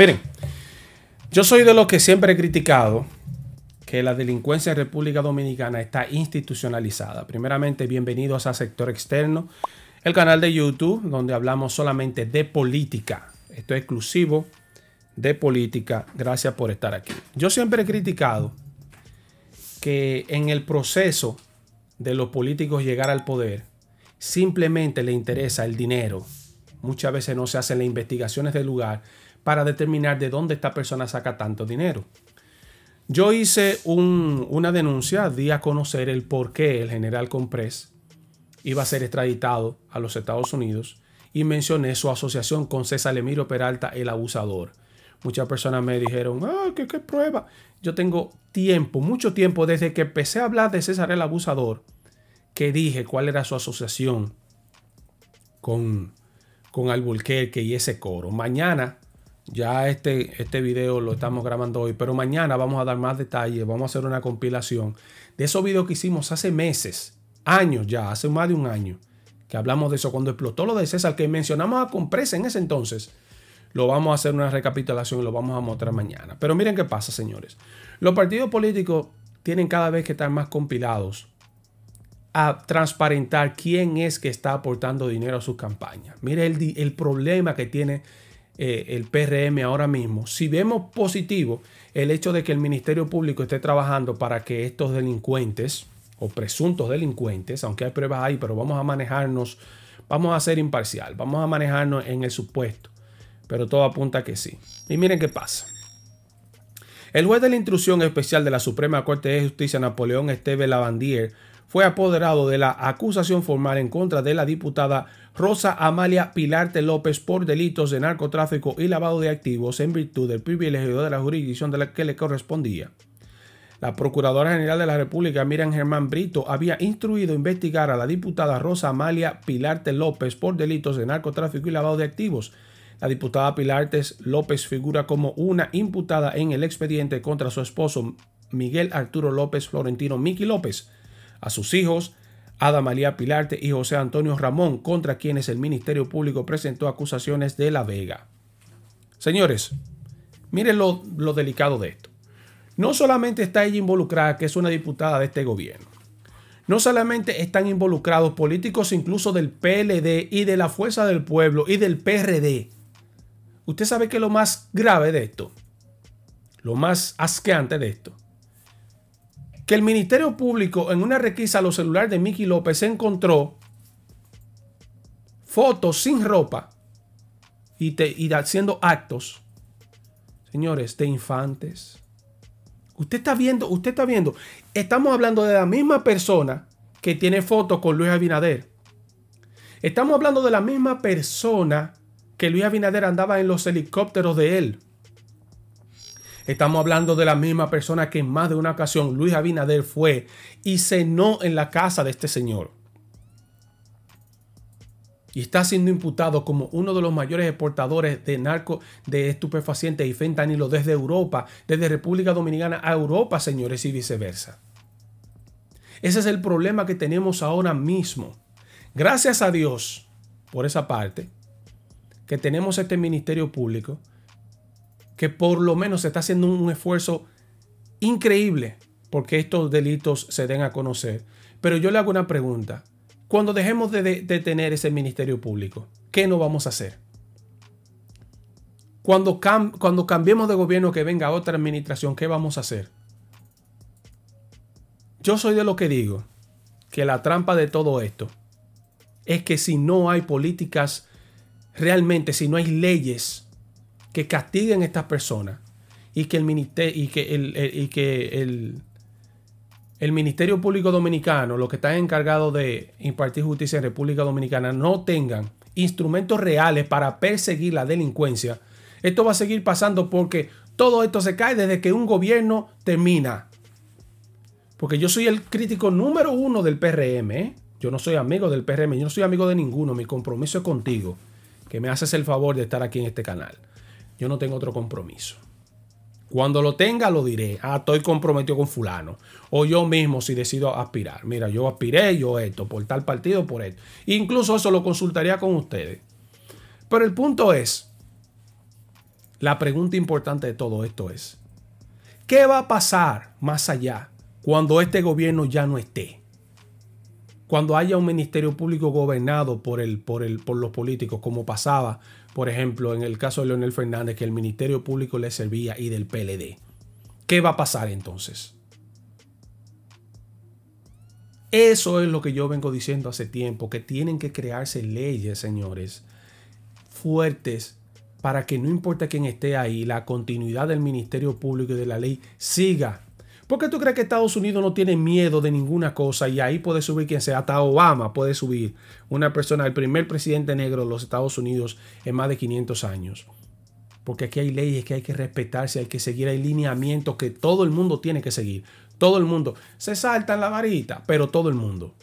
Miren, yo soy de los que siempre he criticado que la delincuencia en República Dominicana está institucionalizada. Primeramente, bienvenidos a Sector Externo, el canal de YouTube donde hablamos solamente de política. Esto es exclusivo de política. Gracias por estar aquí. Yo siempre he criticado que en el proceso de los políticos llegar al poder, simplemente le interesa el dinero. Muchas veces no se hacen las investigaciones del lugar para determinar de dónde esta persona saca tanto dinero. Yo hice una denuncia, di a conocer el por qué el general Comprés iba a ser extraditado a los Estados Unidos y mencioné su asociación con César Emiro Peralta, el abusador. Muchas personas me dijeron, ah, ¿qué, prueba. Yo tengo tiempo, mucho tiempo, desde que empecé a hablar de César el abusador, que dije cuál era su asociación con, con Alburquerque y ese coro. Mañana ya este, este video lo estamos grabando hoy, pero mañana vamos a dar más detalles, vamos a hacer una compilación de esos videos que hicimos hace meses, años ya, hace más de un año, que hablamos de eso cuando explotó lo de César, que mencionamos a Compresa en ese entonces. Lo vamos a hacer una recapitulación y lo vamos a mostrar mañana. Pero miren qué pasa, señores. Los partidos políticos tienen cada vez que estar más compilados a transparentar quién es que está aportando dinero a sus campañas. Mire el, el problema que tiene eh, el PRM ahora mismo, si vemos positivo el hecho de que el Ministerio Público esté trabajando para que estos delincuentes o presuntos delincuentes, aunque hay pruebas ahí, pero vamos a manejarnos, vamos a ser imparcial, vamos a manejarnos en el supuesto, pero todo apunta que sí. Y miren qué pasa. El juez de la intrusión especial de la Suprema Corte de Justicia, Napoleón Esteve Lavandier, fue apoderado de la acusación formal en contra de la diputada Rosa Amalia Pilarte López por delitos de narcotráfico y lavado de activos en virtud del privilegio de la jurisdicción de la que le correspondía. La Procuradora General de la República, Miriam Germán Brito, había instruido investigar a la diputada Rosa Amalia Pilarte López por delitos de narcotráfico y lavado de activos. La diputada Pilarte López figura como una imputada en el expediente contra su esposo Miguel Arturo López Florentino Miki López a sus hijos, Ada María Pilarte y José Antonio Ramón, contra quienes el Ministerio Público presentó acusaciones de La Vega. Señores, miren lo, lo delicado de esto. No solamente está ella involucrada, que es una diputada de este gobierno. No solamente están involucrados políticos incluso del PLD y de la Fuerza del Pueblo y del PRD. Usted sabe que lo más grave de esto, lo más asqueante de esto, que el Ministerio Público en una requisa a los celulares de Miki López encontró fotos sin ropa y, te, y haciendo actos, señores, de infantes. Usted está viendo, usted está viendo. Estamos hablando de la misma persona que tiene fotos con Luis Abinader. Estamos hablando de la misma persona que Luis Abinader andaba en los helicópteros de él. Estamos hablando de la misma persona que en más de una ocasión Luis Abinader fue y cenó en la casa de este señor. Y está siendo imputado como uno de los mayores exportadores de narco, de estupefacientes y fentanilo desde Europa, desde República Dominicana a Europa, señores, y viceversa. Ese es el problema que tenemos ahora mismo. Gracias a Dios, por esa parte, que tenemos este Ministerio Público, que por lo menos se está haciendo un esfuerzo increíble porque estos delitos se den a conocer. Pero yo le hago una pregunta. Cuando dejemos de, detener tener ese ministerio público, ¿qué no vamos a hacer? Cuando, cuando cambiemos de gobierno, que venga otra administración, ¿qué vamos a hacer? Yo soy de lo que digo, que la trampa de todo esto es que si no hay políticas realmente, si no hay leyes que castiguen a estas personas y que el ministerio Público Dominicano, los que están encargados de impartir justicia en República Dominicana, no tengan instrumentos reales para perseguir la delincuencia, esto va a seguir pasando porque todo esto se cae desde que un gobierno termina. Porque yo soy el crítico número uno del PRM. ¿eh? Yo no soy amigo del PRM, yo no soy amigo de ninguno. Mi compromiso es contigo, que me haces el favor de estar aquí en este canal yo no tengo otro compromiso. Cuando lo tenga, lo diré. Ah, estoy comprometido con fulano. O yo mismo si decido aspirar. Mira, yo aspiré, yo esto, por tal partido, por esto. Incluso eso lo consultaría con ustedes. Pero el punto es, la pregunta importante de todo esto es, ¿qué va a pasar más allá cuando este gobierno ya no esté? cuando haya un ministerio público gobernado por, el, por, el, por los políticos, como pasaba, por ejemplo, en el caso de Leonel Fernández, que el ministerio público le servía y del PLD. ¿Qué va a pasar entonces? Eso es lo que yo vengo diciendo hace tiempo, que tienen que crearse leyes, señores, fuertes para que no importa quién esté ahí, la continuidad del Ministerio Público y de la ley siga ¿Por qué tú crees que Estados Unidos no tiene miedo de ninguna cosa y ahí puede subir quien sea? Hasta Obama puede subir una persona, el primer presidente negro de los Estados Unidos en más de 500 años. Porque aquí hay leyes que hay que respetarse, hay que seguir, hay lineamientos que todo el mundo tiene que seguir. Todo el mundo. Se en la varita, pero todo el mundo.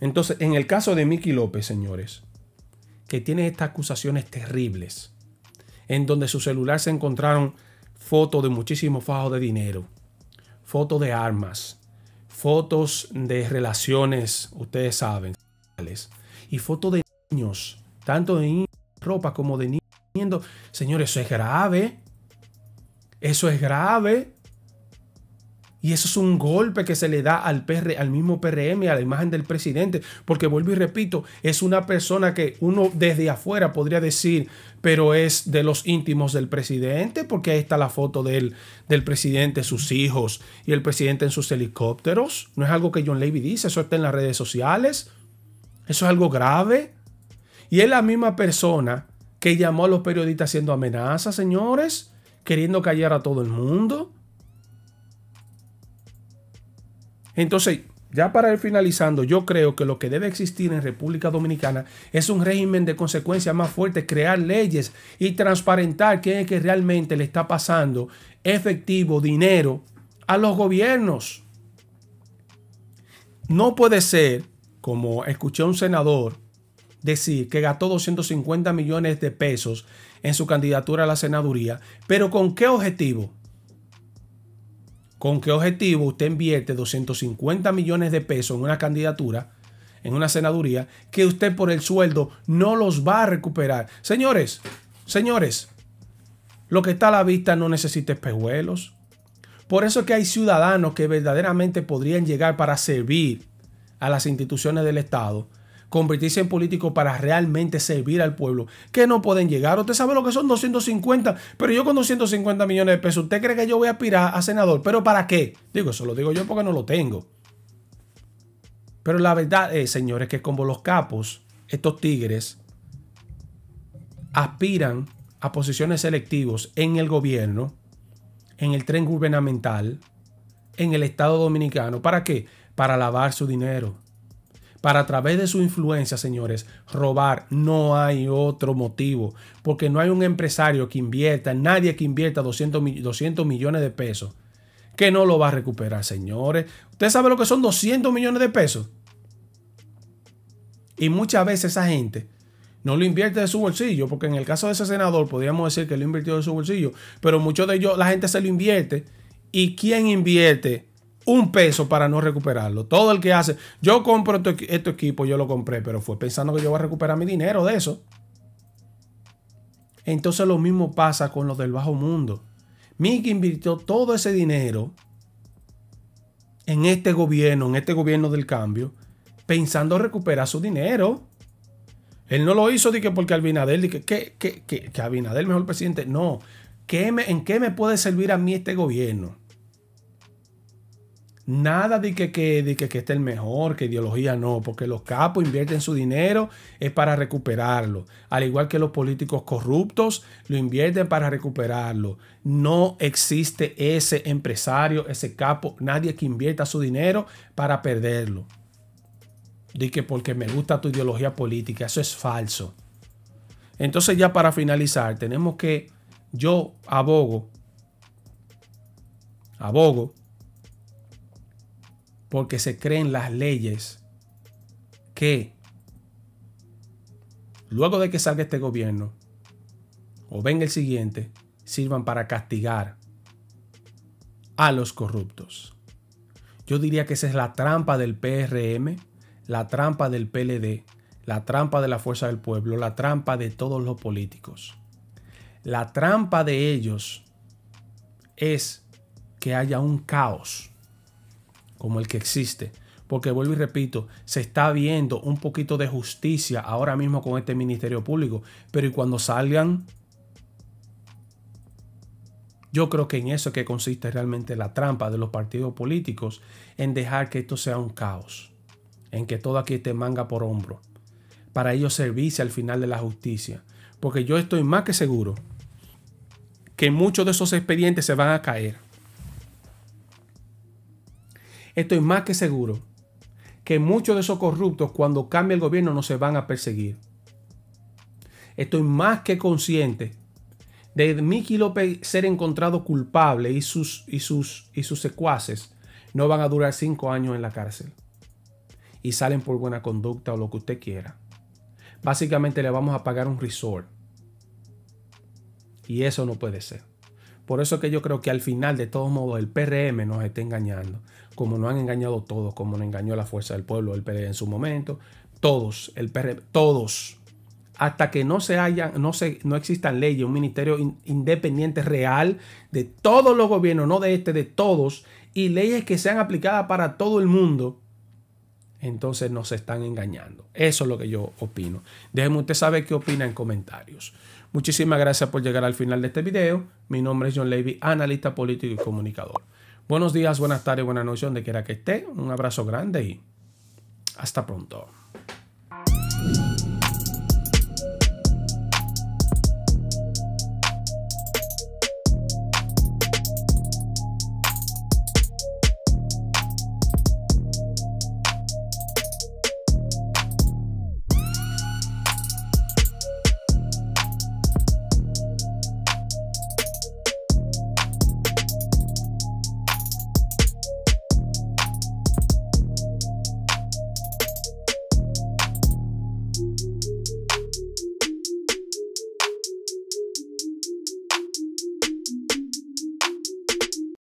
Entonces, en el caso de Mickey López, señores, que tiene estas acusaciones terribles, en donde su celular se encontraron fotos de muchísimos fajos de dinero, fotos de armas, fotos de relaciones, ustedes saben, y fotos de niños, tanto de ropa como de niños. Señores, eso es grave. Eso es grave. Y eso es un golpe que se le da al, PR, al mismo PRM, a la imagen del presidente, porque vuelvo y repito, es una persona que uno desde afuera podría decir, pero es de los íntimos del presidente, porque ahí está la foto del, del presidente, sus hijos y el presidente en sus helicópteros. No es algo que John Levy dice, eso está en las redes sociales, eso es algo grave. Y es la misma persona que llamó a los periodistas haciendo amenazas, señores, queriendo callar a todo el mundo. Entonces, ya para ir finalizando, yo creo que lo que debe existir en República Dominicana es un régimen de consecuencias más fuerte, crear leyes y transparentar quién es que realmente le está pasando efectivo, dinero a los gobiernos. No puede ser, como escuché a un senador decir, que gastó 250 millones de pesos en su candidatura a la senaduría, pero ¿con qué objetivo? con qué objetivo usted invierte 250 millones de pesos en una candidatura, en una senaduría, que usted por el sueldo no los va a recuperar. Señores, señores, lo que está a la vista no necesita espejuelos. Por eso es que hay ciudadanos que verdaderamente podrían llegar para servir a las instituciones del Estado convertirse en político para realmente servir al pueblo, que no pueden llegar. Usted sabe lo que son 250, pero yo con 250 millones de pesos, ¿usted cree que yo voy a aspirar a senador? ¿Pero para qué? Digo, eso lo digo yo porque no lo tengo. Pero la verdad es, eh, señores, que como los capos, estos tigres aspiran a posiciones selectivos en el gobierno, en el tren gubernamental, en el Estado Dominicano. ¿Para qué? Para lavar su dinero para a través de su influencia, señores, robar. No hay otro motivo, porque no hay un empresario que invierta, nadie que invierta 200, 200 millones de pesos, que no lo va a recuperar, señores. ¿Usted sabe lo que son 200 millones de pesos? Y muchas veces esa gente no lo invierte de su bolsillo, porque en el caso de ese senador podríamos decir que lo invirtió de su bolsillo, pero muchos de ellos la gente se lo invierte. ¿Y quién invierte un peso para no recuperarlo. Todo el que hace, yo compro este, equipo, yo lo compré, pero fue pensando que yo voy a recuperar mi dinero de eso. Entonces lo mismo pasa con los del bajo mundo. Mickey invirtió todo ese dinero en este gobierno, en este gobierno del cambio, pensando recuperar su dinero. Él no lo hizo dije porque Albinadel que, que, que, mejor presidente. No, ¿en qué me puede servir a mí este gobierno? Nada de que, que, que, esté el mejor, que ideología no, porque los capos invierten su dinero es para recuperarlo. Al igual que los políticos corruptos lo invierten para recuperarlo. No existe ese empresario, ese capo, nadie que invierta su dinero para perderlo. De que porque me gusta tu ideología política, eso es falso. Entonces ya para finalizar, tenemos que yo abogo, abogo porque se creen las leyes que luego de que salga este gobierno o venga el siguiente, sirvan para castigar a los corruptos. Yo diría que esa es la trampa del PRM, la trampa del PLD, la trampa de la Fuerza del Pueblo, la trampa de todos los políticos. La trampa de ellos es que haya un caos como el que existe. Porque vuelvo y repito, se está viendo un poquito de justicia ahora mismo con este Ministerio Público. Pero y cuando salgan, yo creo que en eso es que consiste realmente la trampa de los partidos políticos, en dejar que esto sea un caos, en que todo aquí esté manga por hombro, para ello servirse al final de la justicia. Porque yo estoy más que seguro que muchos de esos expedientes se van a caer Estoy más que seguro que muchos de esos corruptos cuando cambie el gobierno no se van a perseguir. Estoy más que consciente de Miki López ser encontrado culpable y sus, y, sus, y sus secuaces no van a durar cinco años en la cárcel. Y salen por buena conducta o lo que usted quiera. Básicamente le vamos a pagar un resort. Y eso no puede ser. Por eso que yo creo que al final, de todos modos, el PRM nos está engañando como nos han engañado todos, como nos engañó la fuerza del pueblo, el PLD e en su momento, todos, el PR, todos, hasta que no se hayan, no no existan leyes, un ministerio independiente real de todos los gobiernos, no de este, de todos, y leyes que sean aplicadas para todo el mundo, entonces nos están engañando. Eso es lo que yo opino. Déjenme usted saber qué opina en comentarios. Muchísimas gracias por llegar al final de este video. Mi nombre es John Levy, analista político y comunicador. Buenos días, buenas tardes, buenas noches, donde quiera que esté. Un abrazo grande y hasta pronto.